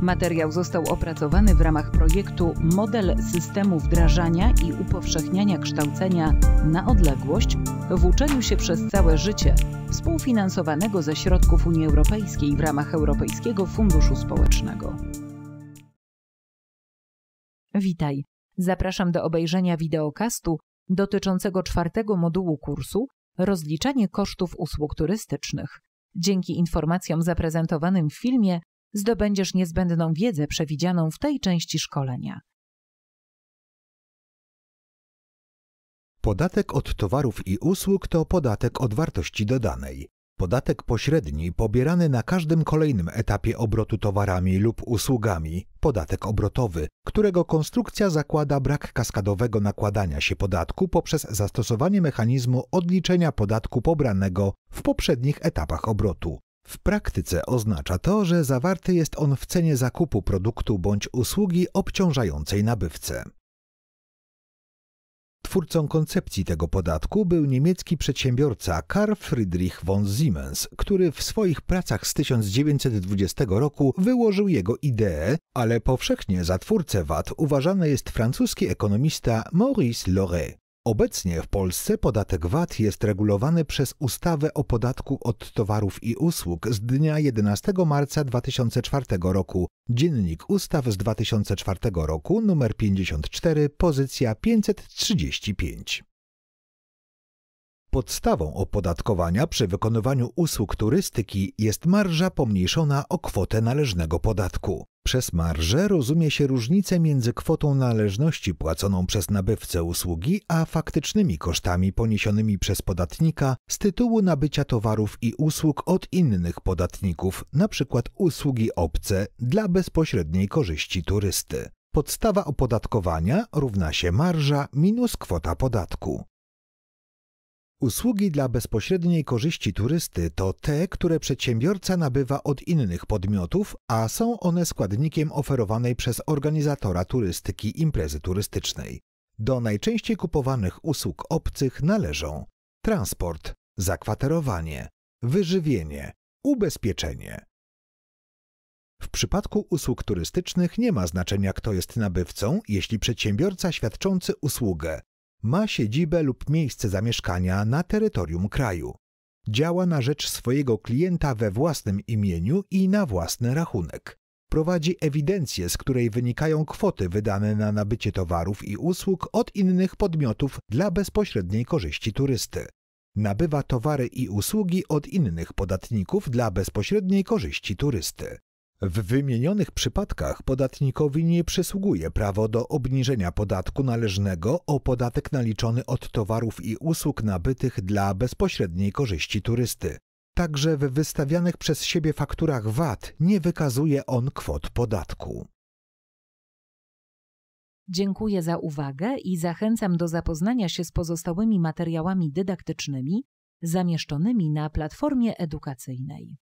Materiał został opracowany w ramach projektu Model systemu wdrażania i upowszechniania kształcenia na odległość w uczeniu się przez całe życie, współfinansowanego ze środków Unii Europejskiej w ramach Europejskiego Funduszu Społecznego. Witaj. Zapraszam do obejrzenia wideokastu dotyczącego czwartego modułu kursu Rozliczanie kosztów usług turystycznych. Dzięki informacjom zaprezentowanym w filmie zdobędziesz niezbędną wiedzę przewidzianą w tej części szkolenia. Podatek od towarów i usług to podatek od wartości dodanej. Podatek pośredni pobierany na każdym kolejnym etapie obrotu towarami lub usługami, podatek obrotowy, którego konstrukcja zakłada brak kaskadowego nakładania się podatku poprzez zastosowanie mechanizmu odliczenia podatku pobranego w poprzednich etapach obrotu. W praktyce oznacza to, że zawarty jest on w cenie zakupu produktu bądź usługi obciążającej nabywcę. Twórcą koncepcji tego podatku był niemiecki przedsiębiorca Karl Friedrich von Siemens, który w swoich pracach z 1920 roku wyłożył jego ideę, ale powszechnie za twórcę VAT uważany jest francuski ekonomista Maurice Loret. Obecnie w Polsce podatek VAT jest regulowany przez ustawę o podatku od towarów i usług z dnia 11 marca 2004 roku, Dziennik Ustaw z 2004 roku, nr 54, pozycja 535. Podstawą opodatkowania przy wykonywaniu usług turystyki jest marża pomniejszona o kwotę należnego podatku. Przez marżę rozumie się różnicę między kwotą należności płaconą przez nabywcę usługi, a faktycznymi kosztami poniesionymi przez podatnika z tytułu nabycia towarów i usług od innych podatników, np. usługi obce, dla bezpośredniej korzyści turysty. Podstawa opodatkowania równa się marża minus kwota podatku. Usługi dla bezpośredniej korzyści turysty to te, które przedsiębiorca nabywa od innych podmiotów, a są one składnikiem oferowanej przez organizatora turystyki imprezy turystycznej. Do najczęściej kupowanych usług obcych należą transport, zakwaterowanie, wyżywienie, ubezpieczenie. W przypadku usług turystycznych nie ma znaczenia, kto jest nabywcą, jeśli przedsiębiorca świadczący usługę ma siedzibę lub miejsce zamieszkania na terytorium kraju. Działa na rzecz swojego klienta we własnym imieniu i na własny rachunek. Prowadzi ewidencję, z której wynikają kwoty wydane na nabycie towarów i usług od innych podmiotów dla bezpośredniej korzyści turysty. Nabywa towary i usługi od innych podatników dla bezpośredniej korzyści turysty w wymienionych przypadkach podatnikowi nie przysługuje prawo do obniżenia podatku należnego o podatek naliczony od towarów i usług nabytych dla bezpośredniej korzyści turysty. Także w wystawianych przez siebie fakturach VAT nie wykazuje on kwot podatku. Dziękuję za uwagę i zachęcam do zapoznania się z pozostałymi materiałami dydaktycznymi zamieszczonymi na platformie edukacyjnej.